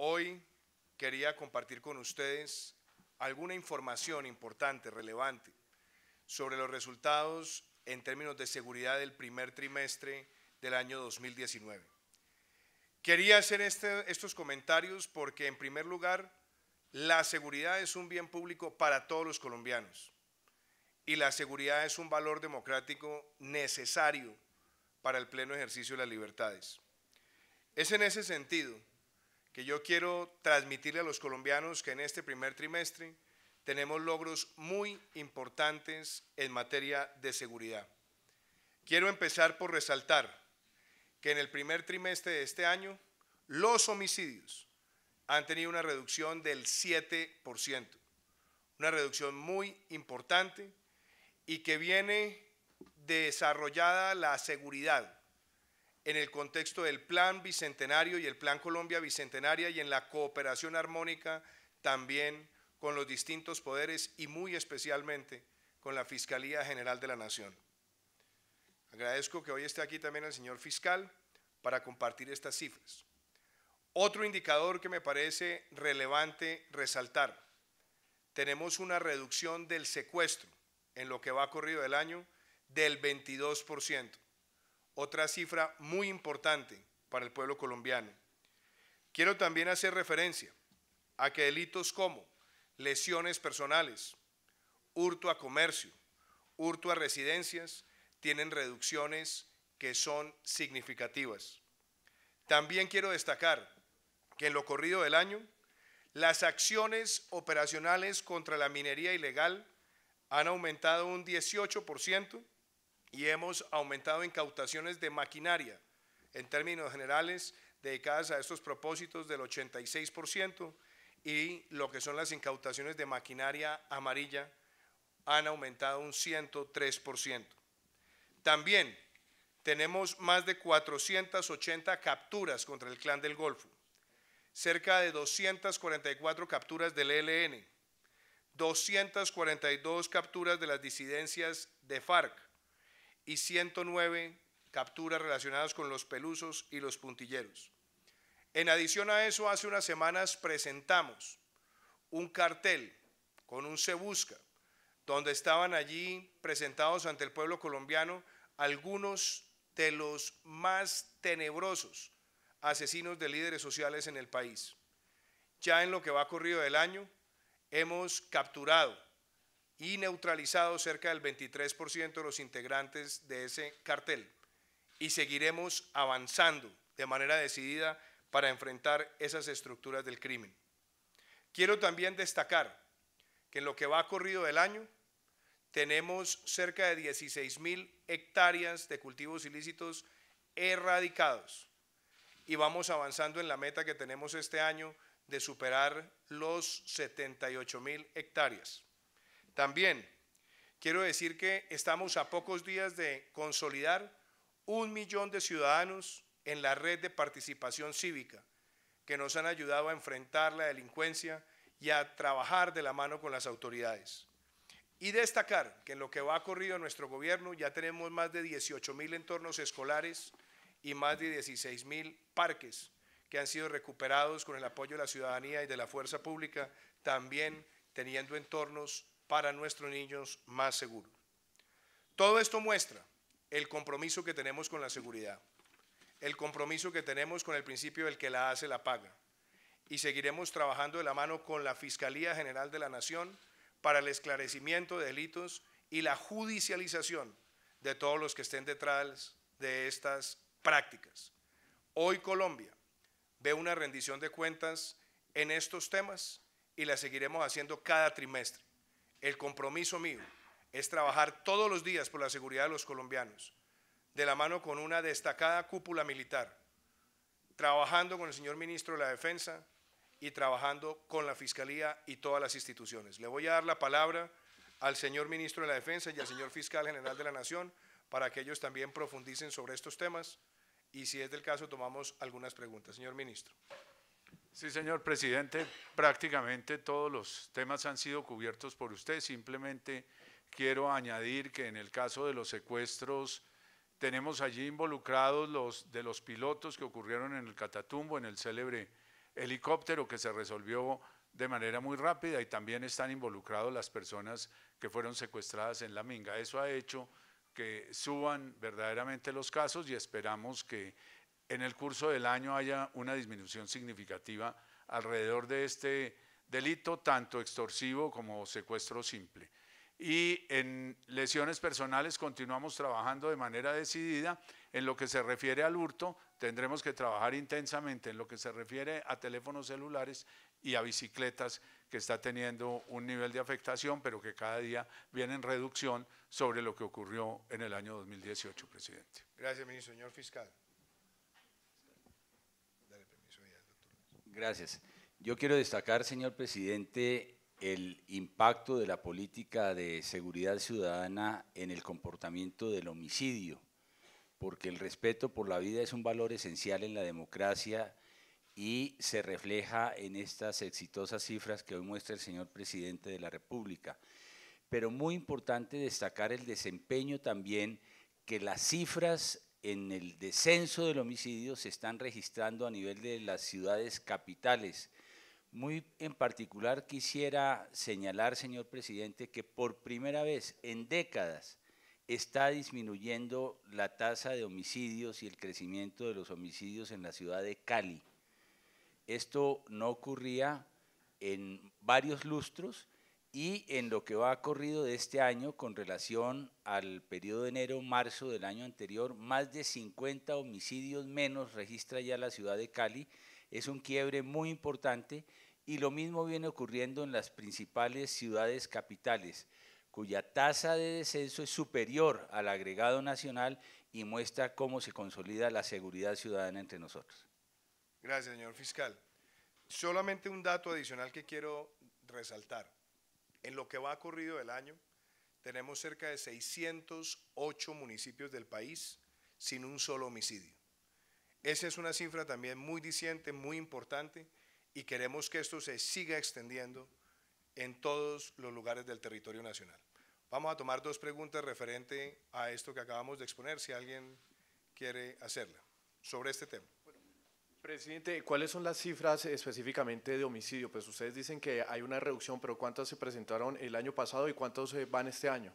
Hoy quería compartir con ustedes alguna información importante, relevante, sobre los resultados en términos de seguridad del primer trimestre del año 2019. Quería hacer este, estos comentarios porque, en primer lugar, la seguridad es un bien público para todos los colombianos y la seguridad es un valor democrático necesario para el pleno ejercicio de las libertades. Es en ese sentido que yo quiero transmitirle a los colombianos que en este primer trimestre tenemos logros muy importantes en materia de seguridad. Quiero empezar por resaltar que en el primer trimestre de este año los homicidios han tenido una reducción del 7%, una reducción muy importante y que viene desarrollada la seguridad en el contexto del Plan Bicentenario y el Plan Colombia Bicentenaria y en la cooperación armónica también con los distintos poderes y muy especialmente con la Fiscalía General de la Nación. Agradezco que hoy esté aquí también el señor fiscal para compartir estas cifras. Otro indicador que me parece relevante resaltar, tenemos una reducción del secuestro en lo que va corrido del año del 22% otra cifra muy importante para el pueblo colombiano. Quiero también hacer referencia a que delitos como lesiones personales, hurto a comercio, hurto a residencias, tienen reducciones que son significativas. También quiero destacar que en lo corrido del año, las acciones operacionales contra la minería ilegal han aumentado un 18% y hemos aumentado incautaciones de maquinaria, en términos generales, dedicadas a estos propósitos del 86% y lo que son las incautaciones de maquinaria amarilla han aumentado un 103%. También tenemos más de 480 capturas contra el clan del Golfo, cerca de 244 capturas del ELN, 242 capturas de las disidencias de FARC, y 109 capturas relacionadas con los pelusos y los puntilleros. En adición a eso, hace unas semanas presentamos un cartel con un se busca, donde estaban allí presentados ante el pueblo colombiano algunos de los más tenebrosos asesinos de líderes sociales en el país. Ya en lo que va corrido del año, hemos capturado y neutralizado cerca del 23% de los integrantes de ese cartel. Y seguiremos avanzando de manera decidida para enfrentar esas estructuras del crimen. Quiero también destacar que en lo que va corrido del año tenemos cerca de 16 mil hectáreas de cultivos ilícitos erradicados y vamos avanzando en la meta que tenemos este año de superar los 78 mil hectáreas. También quiero decir que estamos a pocos días de consolidar un millón de ciudadanos en la red de participación cívica que nos han ayudado a enfrentar la delincuencia y a trabajar de la mano con las autoridades. Y destacar que en lo que va en nuestro gobierno ya tenemos más de 18 mil entornos escolares y más de 16 mil parques que han sido recuperados con el apoyo de la ciudadanía y de la fuerza pública, también teniendo entornos para nuestros niños más seguros. Todo esto muestra el compromiso que tenemos con la seguridad, el compromiso que tenemos con el principio del que la hace la paga. Y seguiremos trabajando de la mano con la Fiscalía General de la Nación para el esclarecimiento de delitos y la judicialización de todos los que estén detrás de estas prácticas. Hoy Colombia ve una rendición de cuentas en estos temas y la seguiremos haciendo cada trimestre. El compromiso mío es trabajar todos los días por la seguridad de los colombianos, de la mano con una destacada cúpula militar, trabajando con el señor ministro de la Defensa y trabajando con la Fiscalía y todas las instituciones. Le voy a dar la palabra al señor ministro de la Defensa y al señor fiscal general de la Nación para que ellos también profundicen sobre estos temas y si es del caso tomamos algunas preguntas. Señor ministro. Sí, señor presidente, prácticamente todos los temas han sido cubiertos por usted. Simplemente quiero añadir que en el caso de los secuestros tenemos allí involucrados los de los pilotos que ocurrieron en el Catatumbo, en el célebre helicóptero que se resolvió de manera muy rápida y también están involucrados las personas que fueron secuestradas en La Minga. Eso ha hecho que suban verdaderamente los casos y esperamos que en el curso del año haya una disminución significativa alrededor de este delito, tanto extorsivo como secuestro simple. Y en lesiones personales continuamos trabajando de manera decidida. En lo que se refiere al hurto, tendremos que trabajar intensamente. En lo que se refiere a teléfonos celulares y a bicicletas, que está teniendo un nivel de afectación, pero que cada día viene en reducción sobre lo que ocurrió en el año 2018, presidente. Gracias, ministro. Señor fiscal. Gracias. Yo quiero destacar, señor presidente, el impacto de la política de seguridad ciudadana en el comportamiento del homicidio, porque el respeto por la vida es un valor esencial en la democracia y se refleja en estas exitosas cifras que hoy muestra el señor presidente de la República. Pero muy importante destacar el desempeño también que las cifras en el descenso del homicidio se están registrando a nivel de las ciudades capitales. Muy en particular quisiera señalar, señor presidente, que por primera vez en décadas está disminuyendo la tasa de homicidios y el crecimiento de los homicidios en la ciudad de Cali. Esto no ocurría en varios lustros y en lo que va corrido de este año con relación al periodo de enero-marzo del año anterior, más de 50 homicidios menos registra ya la ciudad de Cali. Es un quiebre muy importante y lo mismo viene ocurriendo en las principales ciudades capitales, cuya tasa de descenso es superior al agregado nacional y muestra cómo se consolida la seguridad ciudadana entre nosotros. Gracias, señor fiscal. Solamente un dato adicional que quiero resaltar en lo que va corrido del año, tenemos cerca de 608 municipios del país sin un solo homicidio. Esa es una cifra también muy diciente, muy importante, y queremos que esto se siga extendiendo en todos los lugares del territorio nacional. Vamos a tomar dos preguntas referente a esto que acabamos de exponer, si alguien quiere hacerla, sobre este tema. Presidente, ¿cuáles son las cifras específicamente de homicidio? Pues ustedes dicen que hay una reducción, pero ¿cuántas se presentaron el año pasado y cuántos eh, van este año?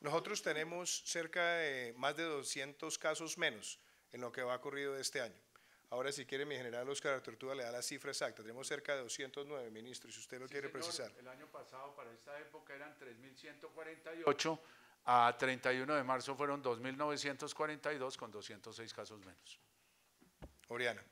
Nosotros tenemos cerca de más de 200 casos menos en lo que va ocurrido este año. Ahora, si quiere, mi general Oscar Tortuga le da la cifra exacta. Tenemos cerca de 209, ministros, si usted lo quiere precisar. El año pasado, para esta época, eran 3.148. A 31 de marzo fueron 2.942 con 206 casos menos. Oriana.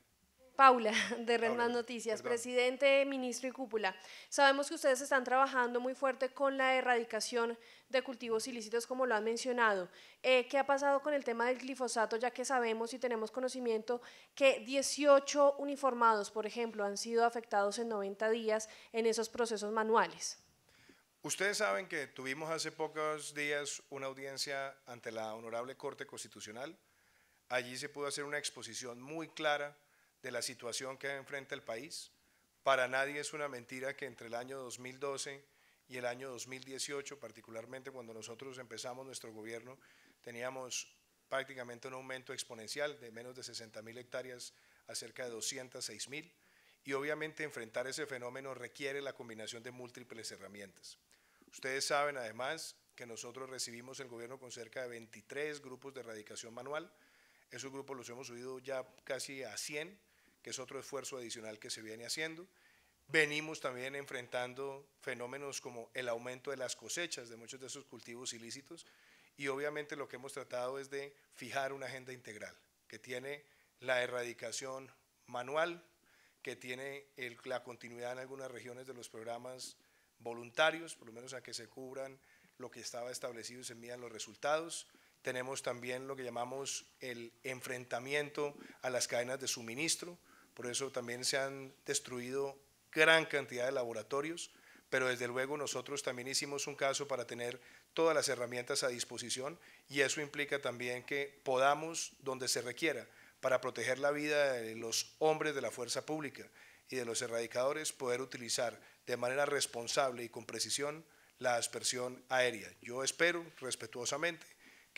Paula, de Red Más Noticias, presidente, ministro y cúpula. Sabemos que ustedes están trabajando muy fuerte con la erradicación de cultivos ilícitos, como lo han mencionado. Eh, ¿Qué ha pasado con el tema del glifosato, ya que sabemos y tenemos conocimiento que 18 uniformados, por ejemplo, han sido afectados en 90 días en esos procesos manuales? Ustedes saben que tuvimos hace pocos días una audiencia ante la Honorable Corte Constitucional. Allí se pudo hacer una exposición muy clara de la situación que enfrenta el país. Para nadie es una mentira que entre el año 2012 y el año 2018, particularmente cuando nosotros empezamos nuestro gobierno, teníamos prácticamente un aumento exponencial de menos de 60 mil hectáreas a cerca de 206 mil. Y obviamente enfrentar ese fenómeno requiere la combinación de múltiples herramientas. Ustedes saben además que nosotros recibimos el gobierno con cerca de 23 grupos de erradicación manual. Esos grupos los hemos subido ya casi a 100 que es otro esfuerzo adicional que se viene haciendo. Venimos también enfrentando fenómenos como el aumento de las cosechas de muchos de esos cultivos ilícitos y obviamente lo que hemos tratado es de fijar una agenda integral que tiene la erradicación manual, que tiene la continuidad en algunas regiones de los programas voluntarios, por lo menos a que se cubran lo que estaba establecido y se envían los resultados. Tenemos también lo que llamamos el enfrentamiento a las cadenas de suministro, por eso también se han destruido gran cantidad de laboratorios, pero desde luego nosotros también hicimos un caso para tener todas las herramientas a disposición y eso implica también que podamos, donde se requiera, para proteger la vida de los hombres de la fuerza pública y de los erradicadores, poder utilizar de manera responsable y con precisión la aspersión aérea. Yo espero respetuosamente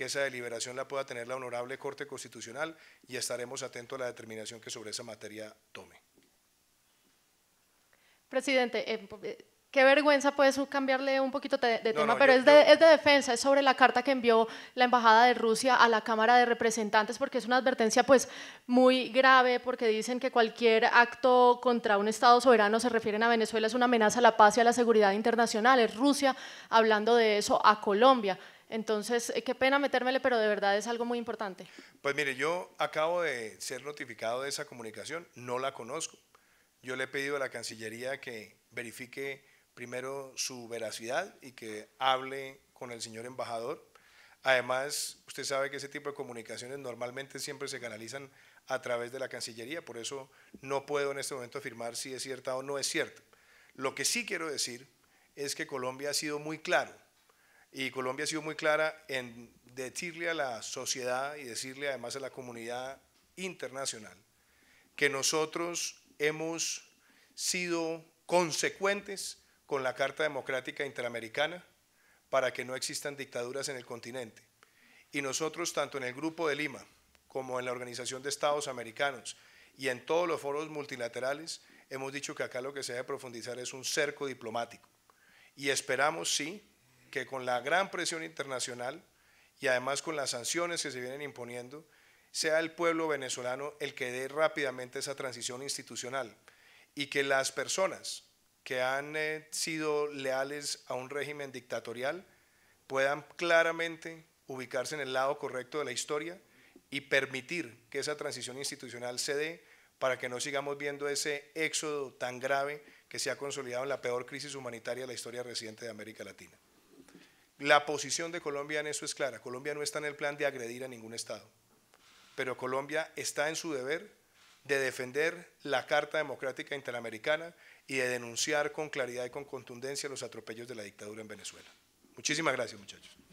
que esa deliberación la pueda tener la Honorable Corte Constitucional y estaremos atentos a la determinación que sobre esa materia tome. Presidente, eh, eh, qué vergüenza pues cambiarle un poquito de, tema, pero es, de, defensa, es sobre la carta que envió la Embajada de Rusia a la Cámara de Representantes, porque es una advertencia pues muy grave, porque dicen que cualquier acto contra un Estado soberano, se refieren a Venezuela, es una amenaza a la paz y a la seguridad internacional, es Rusia hablando de eso a Colombia. Entonces, eh, qué pena metérmele, pero de verdad es algo muy importante. Pues mire, yo acabo de ser notificado de esa comunicación, no la conozco. Yo le he pedido a la Cancillería que verifique primero su veracidad y que hable con el señor embajador. Además, usted sabe que ese tipo de comunicaciones normalmente siempre se canalizan a través de la Cancillería, por eso no puedo en este momento afirmar si es cierta o no es cierta. Lo que sí quiero decir es que Colombia ha sido muy claro y Colombia ha sido muy clara en decirle a la sociedad y decirle además a la comunidad internacional que nosotros hemos sido consecuentes con la Carta Democrática Interamericana para que no existan dictaduras en el continente. Y nosotros, tanto en el Grupo de Lima como en la Organización de Estados Americanos y en todos los foros multilaterales, hemos dicho que acá lo que se debe profundizar es un cerco diplomático. Y esperamos, sí, que con la gran presión internacional y además con las sanciones que se vienen imponiendo, sea el pueblo venezolano el que dé rápidamente esa transición institucional y que las personas que han eh, sido leales a un régimen dictatorial puedan claramente ubicarse en el lado correcto de la historia y permitir que esa transición institucional se dé para que no sigamos viendo ese éxodo tan grave que se ha consolidado en la peor crisis humanitaria de la historia reciente de América Latina. La posición de Colombia en eso es clara. Colombia no está en el plan de agredir a ningún Estado, pero Colombia está en su deber de defender la Carta Democrática Interamericana y de denunciar con claridad y con contundencia los atropellos de la dictadura en Venezuela. Muchísimas gracias, muchachos.